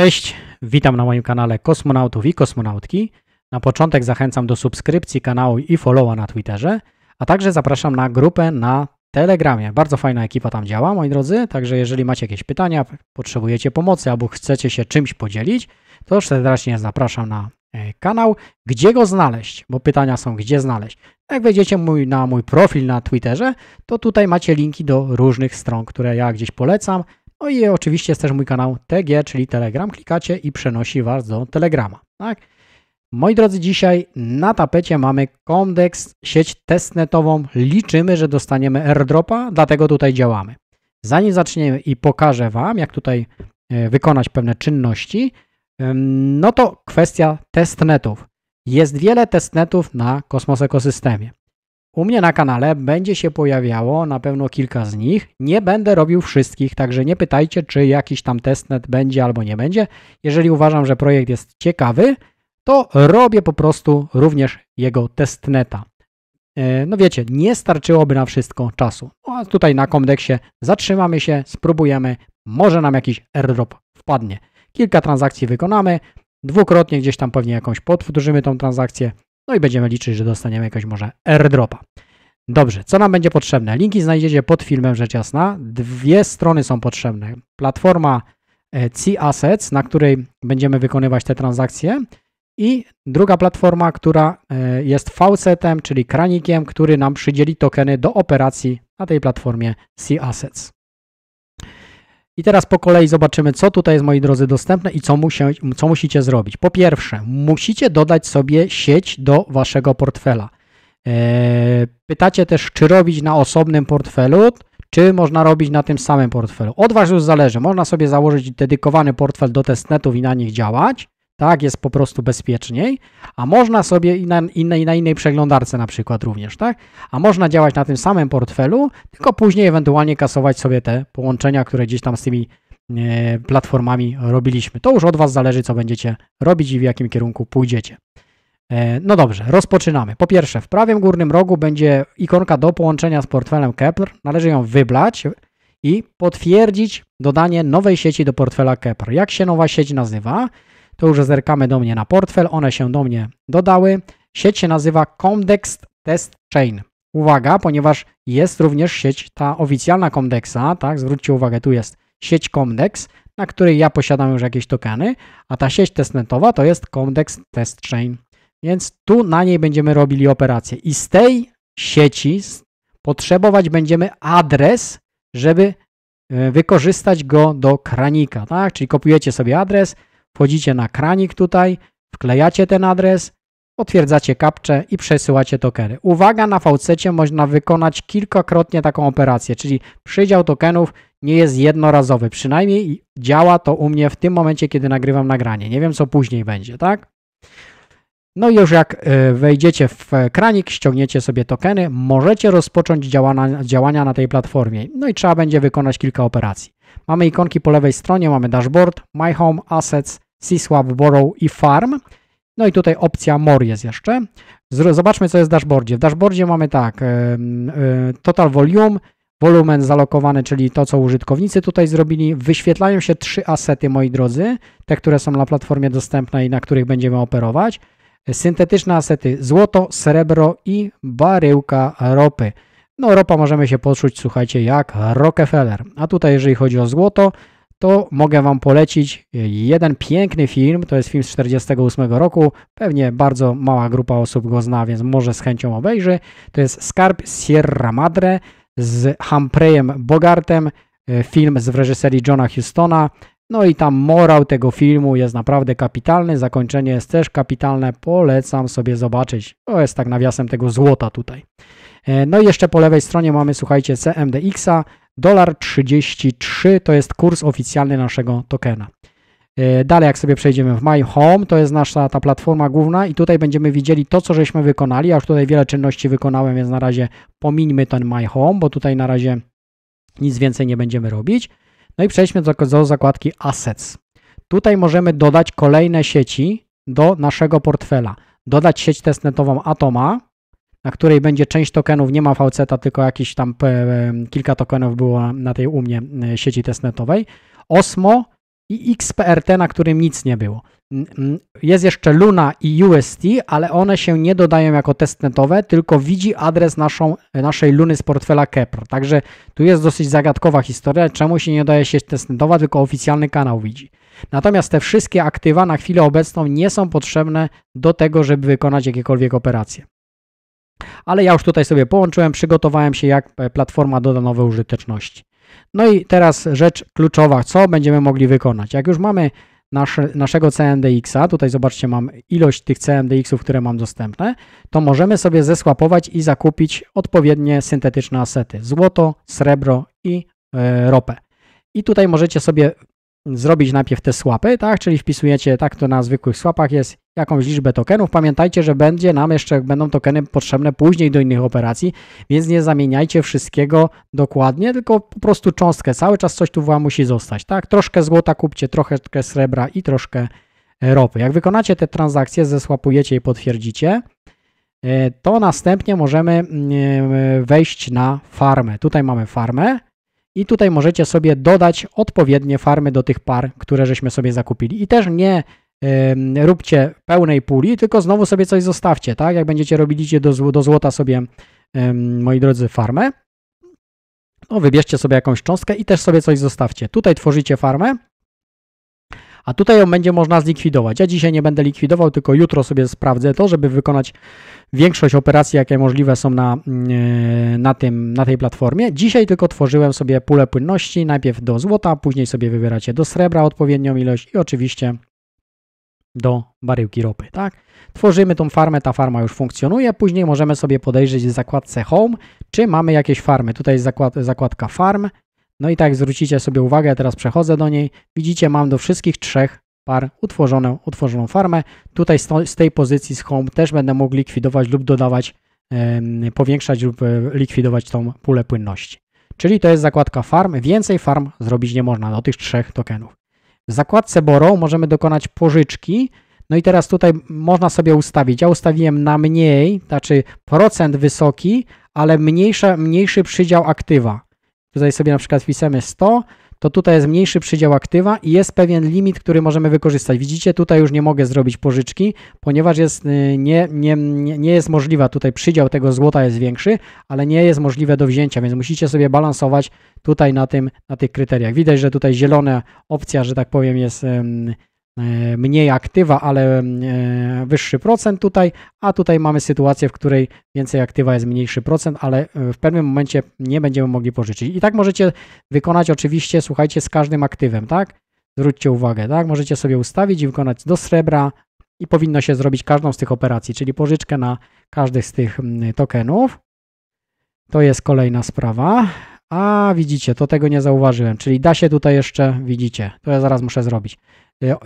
Cześć, witam na moim kanale kosmonautów i kosmonautki. Na początek zachęcam do subskrypcji kanału i followa na Twitterze, a także zapraszam na grupę na Telegramie. Bardzo fajna ekipa tam działa, moi drodzy, także jeżeli macie jakieś pytania, potrzebujecie pomocy albo chcecie się czymś podzielić, to serdecznie zapraszam na e, kanał. Gdzie go znaleźć? Bo pytania są, gdzie znaleźć. Jak wejdziecie mój, na mój profil na Twitterze, to tutaj macie linki do różnych stron, które ja gdzieś polecam. No i oczywiście jest też mój kanał TG, czyli Telegram. Klikacie i przenosi Was do Telegrama. Tak? Moi drodzy, dzisiaj na tapecie mamy kondeks, sieć testnetową. Liczymy, że dostaniemy airdropa, dlatego tutaj działamy. Zanim zaczniemy i pokażę Wam, jak tutaj e, wykonać pewne czynności, no to kwestia testnetów. Jest wiele testnetów na Kosmos Ekosystemie. U mnie na kanale będzie się pojawiało na pewno kilka z nich. Nie będę robił wszystkich, także nie pytajcie, czy jakiś tam testnet będzie albo nie będzie. Jeżeli uważam, że projekt jest ciekawy, to robię po prostu również jego testneta. E, no wiecie, nie starczyłoby na wszystko czasu. No a tutaj na Comdexie zatrzymamy się, spróbujemy, może nam jakiś airdrop wpadnie. Kilka transakcji wykonamy, dwukrotnie gdzieś tam pewnie jakąś podwtórzymy tą transakcję, no i będziemy liczyć, że dostaniemy jakoś może airdropa. Dobrze, co nam będzie potrzebne? Linki znajdziecie pod filmem, rzecz jasna. Dwie strony są potrzebne. Platforma e, C-Assets, na której będziemy wykonywać te transakcje i druga platforma, która e, jest faucetem, czyli kranikiem, który nam przydzieli tokeny do operacji na tej platformie C-Assets. I teraz po kolei zobaczymy, co tutaj jest, moi drodzy, dostępne i co, musi, co musicie zrobić. Po pierwsze, musicie dodać sobie sieć do waszego portfela. E, pytacie też, czy robić na osobnym portfelu, czy można robić na tym samym portfelu. Od Was już zależy. Można sobie założyć dedykowany portfel do testnetów i na nich działać, tak, jest po prostu bezpieczniej, a można sobie i na innej, na innej przeglądarce na przykład również, tak, a można działać na tym samym portfelu, tylko później ewentualnie kasować sobie te połączenia, które gdzieś tam z tymi e, platformami robiliśmy. To już od Was zależy, co będziecie robić i w jakim kierunku pójdziecie. E, no dobrze, rozpoczynamy. Po pierwsze, w prawym górnym rogu będzie ikonka do połączenia z portfelem Kepler. Należy ją wyblać i potwierdzić dodanie nowej sieci do portfela Kepler. Jak się nowa sieć nazywa? to już zerkamy do mnie na portfel, one się do mnie dodały. Sieć się nazywa Comdex Test Chain. Uwaga, ponieważ jest również sieć ta oficjalna Comdexa, tak, zwróćcie uwagę, tu jest sieć Comdex, na której ja posiadam już jakieś tokeny, a ta sieć testnetowa to jest Comdex Test Chain. Więc tu na niej będziemy robili operacje i z tej sieci potrzebować będziemy adres, żeby e, wykorzystać go do kranika, tak? Czyli kopiujecie sobie adres, Wchodzicie na kranik tutaj, wklejacie ten adres, potwierdzacie kapczę i przesyłacie tokeny. Uwaga, na fałcecie można wykonać kilkakrotnie taką operację, czyli przydział tokenów nie jest jednorazowy. Przynajmniej działa to u mnie w tym momencie, kiedy nagrywam nagranie. Nie wiem, co później będzie, tak? No i już jak e, wejdziecie w kranik, ściągniecie sobie tokeny, możecie rozpocząć działania na tej platformie. No i trzeba będzie wykonać kilka operacji. Mamy ikonki po lewej stronie, mamy dashboard, my home, assets, cswap, borrow i farm. No i tutaj opcja more jest jeszcze. Zobaczmy, co jest w dashboardzie. W dashboardzie mamy tak, e, total volume, wolumen zalokowany, czyli to, co użytkownicy tutaj zrobili. Wyświetlają się trzy asety, moi drodzy, te, które są na platformie dostępne i na których będziemy operować. Syntetyczne asety złoto, srebro i baryłka ropy. No ropa możemy się poczuć, słuchajcie, jak Rockefeller. A tutaj jeżeli chodzi o złoto, to mogę Wam polecić e, jeden piękny film, to jest film z 1948 roku, pewnie bardzo mała grupa osób go zna, więc może z chęcią obejrzy. To jest Skarb Sierra Madre z Humphreyem Bogartem, e, film z w reżyserii Johna Houstona. No i tam morał tego filmu jest naprawdę kapitalny, zakończenie jest też kapitalne, polecam sobie zobaczyć. To jest tak nawiasem tego złota tutaj. E, no i jeszcze po lewej stronie mamy, słuchajcie, CMDX-a, dolar 33 to jest kurs oficjalny naszego tokena. E, dalej, jak sobie przejdziemy w My Home, to jest nasza ta platforma główna i tutaj będziemy widzieli to, co żeśmy wykonali. Ja już tutaj wiele czynności wykonałem, więc na razie pomińmy ten My Home, bo tutaj na razie nic więcej nie będziemy robić. No i przejdźmy do, do zakładki Assets. Tutaj możemy dodać kolejne sieci do naszego portfela. Dodać sieć testnetową Atoma, na której będzie część tokenów, nie ma VC-ta, tylko jakieś tam e, kilka tokenów było na tej u mnie e, sieci testnetowej. Osmo i XPRT, na którym nic nie było. Jest jeszcze Luna i UST, ale one się nie dodają jako testnetowe, tylko widzi adres naszą, e, naszej Luny z portfela Kepr. Także tu jest dosyć zagadkowa historia, czemu się nie daje sieć testnetowa, tylko oficjalny kanał widzi. Natomiast te wszystkie aktywa na chwilę obecną nie są potrzebne do tego, żeby wykonać jakiekolwiek operacje. Ale ja już tutaj sobie połączyłem, przygotowałem się jak e, platforma doda nowe użyteczności. No i teraz rzecz kluczowa, co będziemy mogli wykonać. Jak już mamy nasze, naszego CMDX-a, tutaj zobaczcie mam ilość tych CMDX-ów, które mam dostępne, to możemy sobie zesłapować i zakupić odpowiednie syntetyczne asety. Złoto, srebro i e, ropę. I tutaj możecie sobie zrobić najpierw te słapy, tak? Czyli wpisujecie, tak to na zwykłych słapach jest jakąś liczbę tokenów. Pamiętajcie, że będzie nam jeszcze będą tokeny potrzebne później do innych operacji, więc nie zamieniajcie wszystkiego dokładnie, tylko po prostu cząstkę. Cały czas coś tu Wam musi zostać, tak? Troszkę złota kupcie, trochę srebra i troszkę e, ropy. Jak wykonacie te transakcje, zesłapujecie i potwierdzicie, e, to następnie możemy mm, e, wejść na farmę. Tutaj mamy farmę i tutaj możecie sobie dodać odpowiednie farmy do tych par, które żeśmy sobie zakupili. I też nie róbcie pełnej puli, tylko znowu sobie coś zostawcie, tak? Jak będziecie robiliście do, do złota sobie, moi drodzy, farmę, no wybierzcie sobie jakąś cząstkę i też sobie coś zostawcie. Tutaj tworzycie farmę, a tutaj ją będzie można zlikwidować. Ja dzisiaj nie będę likwidował, tylko jutro sobie sprawdzę to, żeby wykonać większość operacji, jakie możliwe są na, mm, e, na, tym, na tej platformie. Dzisiaj tylko tworzyłem sobie pulę płynności, najpierw do złota, później sobie wybieracie do srebra odpowiednią ilość i oczywiście do baryłki ropy, tak? Tworzymy tą farmę, ta farma już funkcjonuje, później możemy sobie podejrzeć w zakładce Home, czy mamy jakieś farmy. Tutaj jest zakład, zakładka Farm, no i tak zwrócicie sobie uwagę, teraz przechodzę do niej, widzicie mam do wszystkich trzech par utworzoną, utworzoną farmę. Tutaj z, to, z tej pozycji z Home też będę mógł likwidować lub dodawać, yy, powiększać lub e, likwidować tą pulę płynności. Czyli to jest zakładka farm, więcej farm zrobić nie można do tych trzech tokenów. W zakładce Borrow możemy dokonać pożyczki. No i teraz tutaj można sobie ustawić. Ja ustawiłem na mniej, znaczy procent wysoki, ale mniejsza, mniejszy przydział aktywa. Tutaj sobie na przykład wpisemy 100, to tutaj jest mniejszy przydział aktywa i jest pewien limit, który możemy wykorzystać. Widzicie, tutaj już nie mogę zrobić pożyczki, ponieważ jest, y, nie, nie, nie jest możliwa, tutaj przydział tego złota jest większy, ale nie jest możliwe do wzięcia, więc musicie sobie balansować tutaj na, tym, na tych kryteriach. Widać, że tutaj zielona opcja, że tak powiem, jest E, mniej aktywa, ale e, wyższy procent tutaj, a tutaj mamy sytuację, w której więcej aktywa jest mniejszy procent, ale e, w pewnym momencie nie będziemy mogli pożyczyć. I tak możecie wykonać oczywiście, słuchajcie, z każdym aktywem, tak? Zwróćcie uwagę, tak? Możecie sobie ustawić i wykonać do srebra i powinno się zrobić każdą z tych operacji, czyli pożyczkę na każdy z tych mm, tokenów. To jest kolejna sprawa. A widzicie, to tego nie zauważyłem, czyli da się tutaj jeszcze, widzicie, to ja zaraz muszę zrobić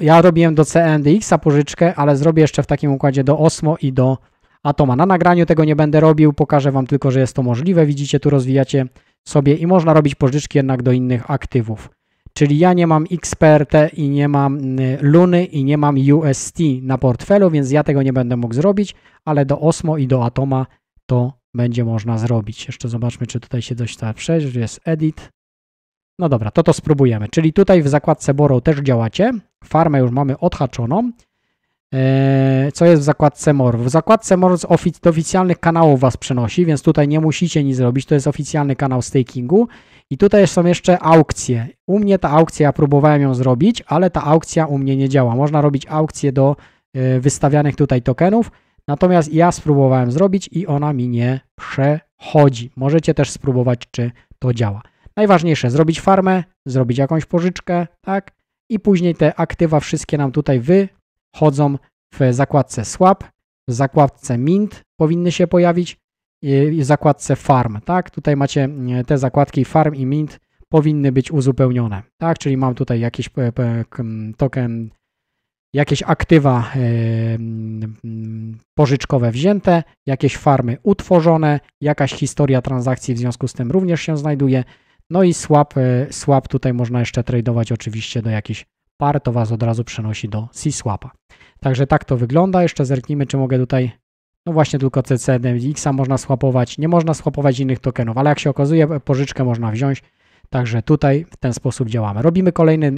ja robiłem do CNDX-a pożyczkę, ale zrobię jeszcze w takim układzie do Osmo i do Atoma. Na nagraniu tego nie będę robił, pokażę Wam tylko, że jest to możliwe. Widzicie, tu rozwijacie sobie i można robić pożyczki jednak do innych aktywów. Czyli ja nie mam XPRT i nie mam y, Luny i nie mam UST na portfelu, więc ja tego nie będę mógł zrobić, ale do Osmo i do Atoma to będzie można zrobić. Jeszcze zobaczmy, czy tutaj się coś da tak przejść, jest Edit. No dobra, to to spróbujemy. Czyli tutaj w zakładce Borrow też działacie, farmę już mamy odhaczoną. E, co jest w zakładce MOR? W zakładce MOR do oficjalnych kanałów Was przenosi, więc tutaj nie musicie nic zrobić. To jest oficjalny kanał stakingu. I tutaj są jeszcze aukcje. U mnie ta aukcja, ja próbowałem ją zrobić, ale ta aukcja u mnie nie działa. Można robić aukcje do e, wystawianych tutaj tokenów. Natomiast ja spróbowałem zrobić i ona mi nie przechodzi. Możecie też spróbować, czy to działa. Najważniejsze zrobić farmę, zrobić jakąś pożyczkę, tak? i później te aktywa wszystkie nam tutaj wychodzą w zakładce Swap, w zakładce Mint powinny się pojawić i w zakładce Farm, tak? Tutaj macie e, te zakładki Farm i Mint powinny być uzupełnione, tak? Czyli mam tutaj jakiś e, token, jakieś aktywa e, pożyczkowe wzięte, jakieś farmy utworzone, jakaś historia transakcji w związku z tym również się znajduje, no i swap, e, swap tutaj można jeszcze tradeować oczywiście do jakichś par, to Was od razu przenosi do C-swapa. Także tak to wygląda. Jeszcze zerknijmy, czy mogę tutaj, no właśnie tylko XA można swapować. Nie można swapować innych tokenów, ale jak się okazuje, pożyczkę można wziąć. Także tutaj w ten sposób działamy. Robimy kolejny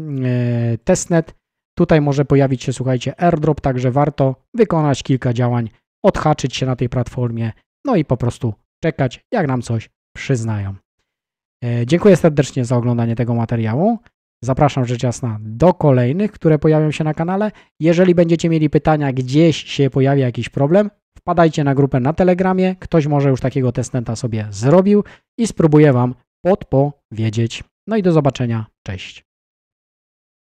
e, testnet. Tutaj może pojawić się, słuchajcie, airdrop, także warto wykonać kilka działań, odhaczyć się na tej platformie, no i po prostu czekać, jak nam coś przyznają. E, dziękuję serdecznie za oglądanie tego materiału. Zapraszam rzecz jasna do kolejnych, które pojawią się na kanale. Jeżeli będziecie mieli pytania, gdzieś się pojawi jakiś problem, wpadajcie na grupę na Telegramie. Ktoś może już takiego testenta sobie zrobił i spróbuję Wam podpowiedzieć. No i do zobaczenia. Cześć.